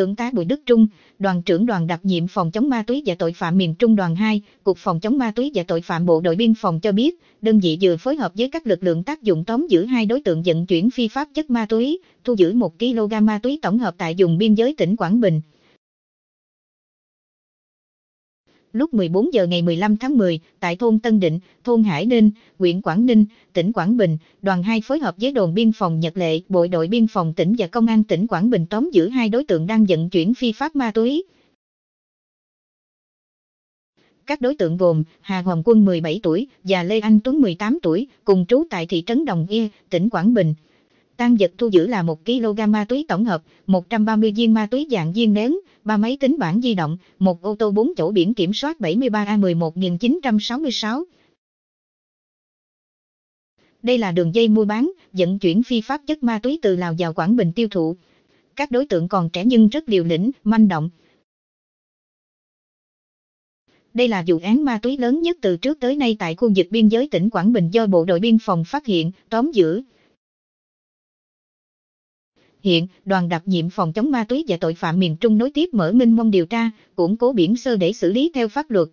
Thượng tá Bùi Đức Trung, đoàn trưởng đoàn đặc nhiệm phòng chống ma túy và tội phạm miền Trung đoàn 2, Cục phòng chống ma túy và tội phạm Bộ đội biên phòng cho biết, đơn vị vừa phối hợp với các lực lượng tác dụng tóm giữ hai đối tượng vận chuyển phi pháp chất ma túy, thu giữ 1 kg ma túy tổng hợp tại vùng biên giới tỉnh Quảng Bình. lúc 14 giờ ngày 15 tháng 10, tại thôn Tân Định, thôn Hải Ninh, huyện Quảng Ninh, tỉnh Quảng Bình, đoàn 2 phối hợp với đồn biên phòng Nhật Lệ, bộ đội biên phòng tỉnh và công an tỉnh Quảng Bình tóm giữ hai đối tượng đang vận chuyển phi pháp ma túy. Các đối tượng gồm Hà Hoàng Quân 17 tuổi và Lê Anh Tuấn 18 tuổi, cùng trú tại thị trấn Đồng Y, tỉnh Quảng Bình. Tan vật thu giữ là 1 kg ma túy tổng hợp, 130 viên ma túy dạng viên nén, 3 máy tính bảng di động, 1 ô tô 4 chỗ biển kiểm soát 73A11966. Đây là đường dây mua bán, vận chuyển phi pháp chất ma túy từ Lào vào Quảng Bình tiêu thụ. Các đối tượng còn trẻ nhưng rất liều lĩnh, manh động. Đây là vụ án ma túy lớn nhất từ trước tới nay tại khu vực biên giới tỉnh Quảng Bình do Bộ đội Biên phòng phát hiện, tóm giữ. Hiện, đoàn đặc nhiệm phòng chống ma túy và tội phạm miền Trung nối tiếp mở minh mông điều tra, củng cố biển sơ để xử lý theo pháp luật,